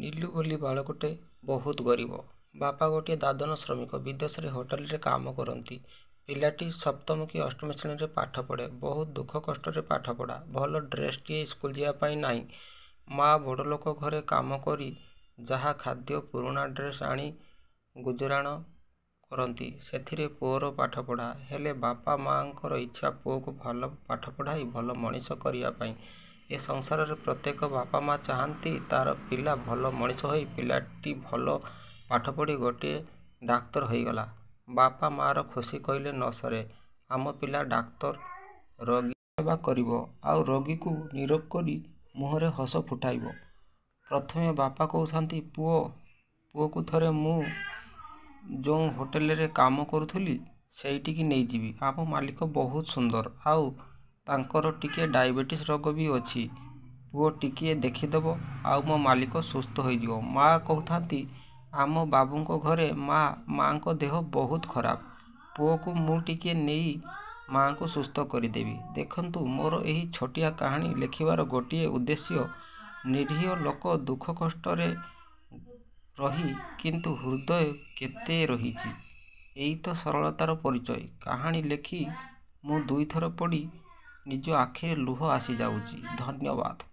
ନିଲୁ ବୋଲି ବାଳକଟେ ବହୁତ ଗରିବ ବାପା ଗୋଟିଏ ଦାଦନ ଶ୍ରମିକ ବିଦେଶରେ ହୋଟେଲରେ କାମ କରନ୍ତି ପିଲାଟି ସପ୍ତମ କି ଅଷ୍ଟମ ଶ୍ରେଣୀରେ ପାଠ ପଢ଼େ ବହୁତ ଦୁଃଖ କଷ୍ଟରେ ପାଠ ପଢ଼ା ଭଲ ଡ୍ରେସ୍ଟିଏ ସ୍କୁଲ ଯିବା ପାଇଁ ନାହିଁ ମା ବଡ଼ ଲୋକ ଘରେ କାମ କରି ଯାହା ଖାଦ୍ୟ ପୁରୁଣା ଡ୍ରେସ୍ ଆଣି ଗୁଜୁରାଣ କରନ୍ତି ସେଥିରେ ପୁଅର ପାଠ ପଢ଼ା ହେଲେ ବାପା ମାଆଙ୍କର ଇଚ୍ଛା ପୁଅକୁ ଭଲ ପାଠ ପଢ଼ାଇ ଭଲ ମଣିଷ କରିବା ପାଇଁ ଏ ସଂସାରରେ ପ୍ରତ୍ୟେକ ବାପା ମାଆ ଚାହାନ୍ତି ତାର ପିଲା ଭଲ ମଣିଷ ହୋଇ ପିଲାଟି ଭଲ ପାଠ ପଢ଼ି ଗୋଟିଏ ଡାକ୍ତର ହୋଇଗଲା ବାପା ମାଆର ଖୁସି କହିଲେ ନ ସରେ ଆମ ପିଲା ଡାକ୍ତର ରୋଗୀ ସେବା କରିବ ଆଉ ରୋଗୀକୁ ନିରୋଗ କରି ମୁହଁରେ ହସ ଫୁଟାଇବ ପ୍ରଥମେ ବାପା କହୁଛନ୍ତି ପୁଅ ପୁଅକୁ ଥରେ ମୁଁ ଯେଉଁ ହୋଟେଲରେ କାମ କରୁଥିଲି ସେଇଠିକି ନେଇଯିବି ଆମ ମାଲିକ ବହୁତ ସୁନ୍ଦର ଆଉ ତାଙ୍କର ଟିକେ ଡାଇବେଟିସ୍ ରୋଗ ବି ଅଛି ପୁଅ ଟିକିଏ ଦେଖିଦେବ ଆଉ ମୋ ମାଲିକ ସୁସ୍ଥ ହୋଇଯିବ ମା କହୁଥାନ୍ତି ଆମ ବାବୁଙ୍କ ଘରେ ମା ମାଆଙ୍କ ଦେହ ବହୁତ ଖରାପ ପୁଅକୁ ମୁଁ ଟିକିଏ ନେଇ ମାଆଙ୍କୁ ସୁସ୍ଥ କରିଦେବି ଦେଖନ୍ତୁ ମୋର ଏହି ଛୋଟିଆ କାହାଣୀ ଲେଖିବାର ଗୋଟିଏ ଉଦ୍ଦେଶ୍ୟ ନିରୀହ ଲୋକ ଦୁଃଖ କଷ୍ଟରେ ରହି କିନ୍ତୁ ହୃଦୟ କେତେ ରହିଛି ଏଇ ତ ସରଳତାର ପରିଚୟ କାହାଣୀ ଲେଖି ମୁଁ ଦୁଇଥର ପଢ଼ି ନିଜ ଆଖିରେ ଲୁହ ଆସିଯାଉଛି ଧନ୍ୟବାଦ